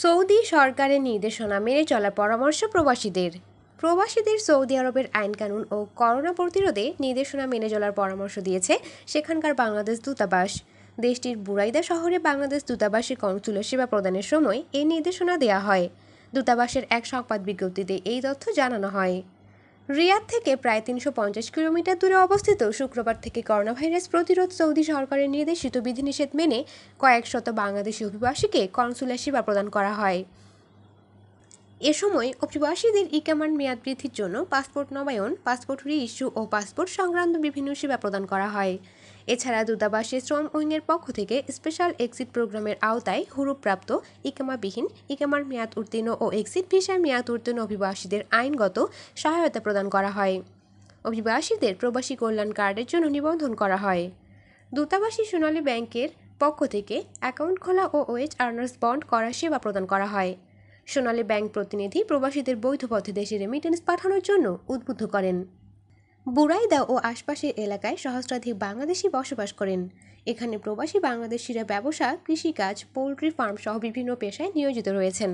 Saudi সরকারের নির্দেশনা মেনে চলার পরামর্শ প্রবাসীদের প্রবাসীদের সৌদি আরবের আইনকানুন ও করোনা প্রতিরোধে নির্দেশনা মেনে চলার পরামর্শ দিয়েছে সেখানকার বাংলাদেশ দূতাবাস দেশটির বুরাইদা শহরে বাংলাদেশ দূতাবাসের কনসুলের সেবা প্রদানের সময় এই নির্দেশনা দেয়া হয় দূতাবাসের এক সংবাদ বিজ্ঞপ্তিতে এই তথ্য জানানো হয় রিয়াদ থেকে প্রায় তিনশো পঞ্চাশ কিলোমিটার দূরে অবস্থিত শুক্রবার থেকে করোনাভাইরাস প্রতিরোধ সৌদি সরকারের নির্দেশিত বিধিনিষেধ মেনে কয়েক শত বাংলাদেশি অভিবাসীকে কনসুলার সেবা প্রদান করা হয় এ সময় অভিবাসীদের ইকামান্ড মেয়াদ বৃদ্ধির জন্য পাসপোর্ট নবায়ন পাসপোর্ট ইস্যু ও পাসপোর্ট সংক্রান্ত বিভিন্ন সেবা প্রদান করা হয় এছাড়া দূতাবাসে শ্রম উইংয়ের পক্ষ থেকে স্পেশাল এক্সিট প্রোগ্রামের আওতায় হুরুপ্রাপ্ত ইকামাবিহীন ইকামার মেয়াদ উত্তীর্ণ ও এক্সিট ভিসার মেয়াদ উত্তীর্ণ অভিবাসীদের আইনগত সহায়তা প্রদান করা হয় অভিবাসীদের প্রবাসী কল্যাণ কার্ডের জন্য নিবন্ধন করা হয় দূতাবাসী সোনালী ব্যাংকের পক্ষ থেকে অ্যাকাউন্ট খোলা ও ওয়েজ আর্নার্স বন্ড করার সেবা প্রদান করা হয় সোনালী ব্যাংক প্রতিনিধি প্রবাসীদের বৈধ পথে দেশে রেমিটেন্স পাঠানোর জন্য উদ্বুদ্ধ করেন বুরাইদা ও আশপাশের এলাকায় সহস্রাধিক বাংলাদেশি বসবাস করেন এখানে প্রবাসী বাংলাদেশিরা ব্যবসা কৃষিকাজ পোলট্রি ফার্ম সহ বিভিন্ন পেশায় নিয়োজিত রয়েছেন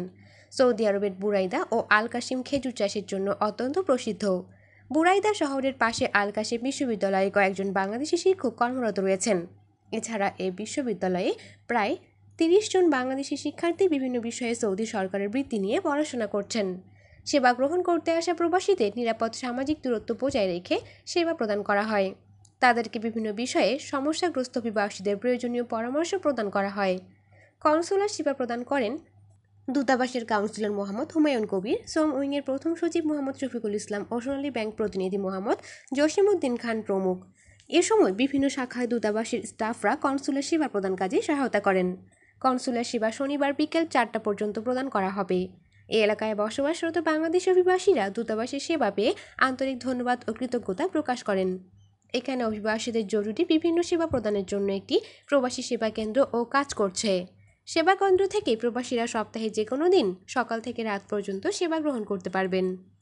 সৌদি আরবের বুরাইদা ও আলকাশিম খেজুর চাষের জন্য অত্যন্ত প্রসিদ্ধ বুরাইদা শহরের পাশে আলকাশিম বিশ্ববিদ্যালয়ে কয়েকজন বাংলাদেশি শিক্ষক কর্মরত রয়েছেন এছাড়া এই বিশ্ববিদ্যালয়ে প্রায় তিরিশ জন বাংলাদেশি শিক্ষার্থী বিভিন্ন বিষয়ে সৌদি সরকারের বৃত্তি নিয়ে পড়াশোনা করছেন সেবা গ্রহণ করতে আসা প্রবাসীদের নিরাপদ সামাজিক দূরত্ব বজায় রেখে সেবা প্রদান করা হয় তাদেরকে বিভিন্ন বিষয়ে সমস্যাগ্রস্ত অভিবাসীদের প্রয়োজনীয় পরামর্শ প্রদান করা হয় কনসুলার সেবা প্রদান করেন দূতাবাসের কাউন্সিলর মোহাম্মদ হুমায়ুন কবির সোম উইংয়ের প্রথম সচিব মোহাম্মদ শফিকুল ইসলাম ও সোনালী ব্যাংক প্রতিনিধি মোহাম্মদ জসিমুদ্দিন খান প্রমুখ এ সময় বিভিন্ন শাখায় দূতাবাসের স্টাফরা কনসুলার সেবা প্রদান কাজে সহায়তা করেন কনসুলার সেবা শনিবার বিকেল চারটা পর্যন্ত প্রদান করা হবে এ এলাকায় বসবাসরত বাংলাদেশ অভিবাসীরা দূতাবাসের সেবা পেয়ে আন্তরিক ধন্যবাদ ও কৃতজ্ঞতা প্রকাশ করেন এখানে অভিবাসীদের জরুরি বিভিন্ন সেবা প্রদানের জন্য একটি প্রবাসী সেবা কেন্দ্র ও কাজ করছে সেবা কেন্দ্র থেকে প্রবাসীরা সপ্তাহে যে কোনো দিন সকাল থেকে রাত পর্যন্ত সেবা গ্রহণ করতে পারবেন